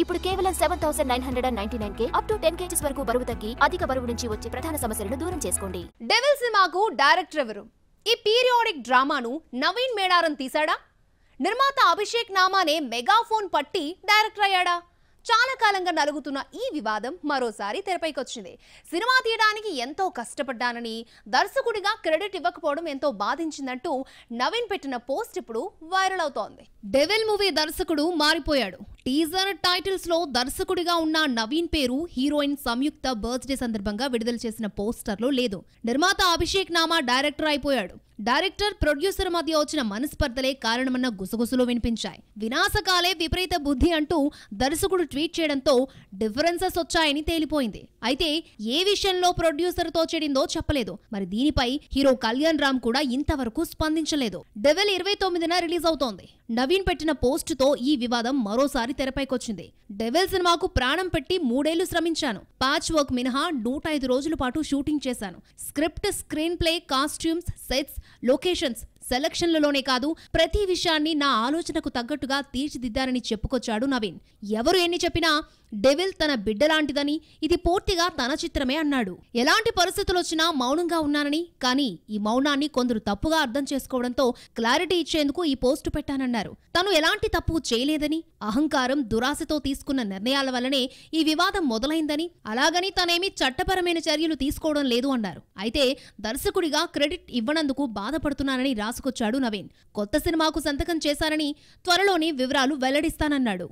ఇప్పుడు కేవలం seven thousand nine hundred and ninety nine కే అప్ టు టెన్ కేజీస్ వరకు బరువు తగ్గి అధిక బరువు నుంచి వచ్చే ప్రధాన సమస్యలను దూరం చేసుకోండి డెవిల్ సినిమాకు డైరెక్టర్ ఎవరు ఈ పీరియాడిక్ డ్రామాను నవీన్ మేడారం తీశాడా నిర్మాత అభిషేక్ నామానే మెగాఫోన్ పట్టి డైరెక్టర్ అయ్యాడా చాలా కాలంగా నలుగుతున్న ఈ వివాదం మరోసారి తెరపైకి వచ్చింది సినిమా తీయడానికి ఎంతో కష్టపడ్డానని దర్శకుడిగా క్రెడిట్ ఇవ్వకపోవడం ఎంతో బాధించిందంటూ నవీన్ పెట్టిన పోస్ట్ ఇప్పుడు వైరల్ అవుతోంది డెవిల్ మూవీ దర్శకుడు మారిపోయాడు టీజర్ టైటిల్స్ లో దర్శకుడిగా ఉన్న నవీన్ పేరు హీరోయిన్ సంయుక్త బర్త్డే సందర్భంగా విడుదల చేసిన పోస్టర్లో లేదు నిర్మాత అభిషేక్ నామా డైరెక్టర్ అయిపోయాడు డైరెక్టర్ ప్రొడ్యూసర్ మధ్య వచ్చిన మనస్పర్ధలే కారణమన్న గుసగుసలు వినిపించాయి వినాశకాలే విపరీత బుద్ధి అంటూ దర్శకుడు ట్వీట్ చేయడంతో డిఫరెన్సెస్ వచ్చాయని తేలిపోయింది అయితే ఏ విషయంలో ప్రొడ్యూసర్ తో చెడిందో చెప్పలేదు మరి దీనిపై హీరో కళ్యాణ్ రామ్ కూడా ఇంతవరకు స్పందించలేదు డెవెల్ ఇరవై తొమ్మిదిన రిలీజ్ అవుతోంది నవీన్ పెట్టిన పోస్ట్ తో ఈ వివాదం మరోసారి తెరపైకొచ్చింది డెవెల్ సినిమాకు ప్రాణం పెట్టి మూడేళ్లు శ్రమించాను పాచ్ వర్క్ మినహా నూట ఐదు రోజుల పాటు షూటింగ్ చేశాను script screenplay costumes sets locations సెలక్షన్లలోనే కాదు ప్రతి విషయాన్ని నా ఆలోచనకు తగ్గట్టుగా తీర్చిదిద్దారని చెప్పుకొచ్చాడు నవీన్ ఎవరు ఎన్ని చెప్పినా డెవిల్ తన బిడ్డలాంటిదని ఇది పూర్తిగా తన చిత్రమే అన్నాడు ఎలాంటి పరిస్థితులొచ్చినా మౌనంగా ఉన్నానని కానీ ఈ మౌనాన్ని కొందరు తప్పుగా అర్థం చేసుకోవడంతో క్లారిటీ ఇచ్చేందుకు ఈ పోస్టు పెట్టానన్నారు తను ఎలాంటి తప్పు చేయలేదని అహంకారం దురాశతో తీసుకున్న నిర్ణయాల వల్లనే ఈ వివాదం మొదలైందని అలాగని తనేమి చట్టపరమైన చర్యలు తీసుకోవడం లేదు అన్నారు అయితే దర్శకుడిగా క్రెడిట్ ఇవ్వనందుకు బాధపడుతున్నానని రాసుకొచ్చాడు నవీన్ కొత్త సినిమాకు సంతకం చేశానని త్వరలోనే వివరాలు వెల్లడిస్తానన్నాడు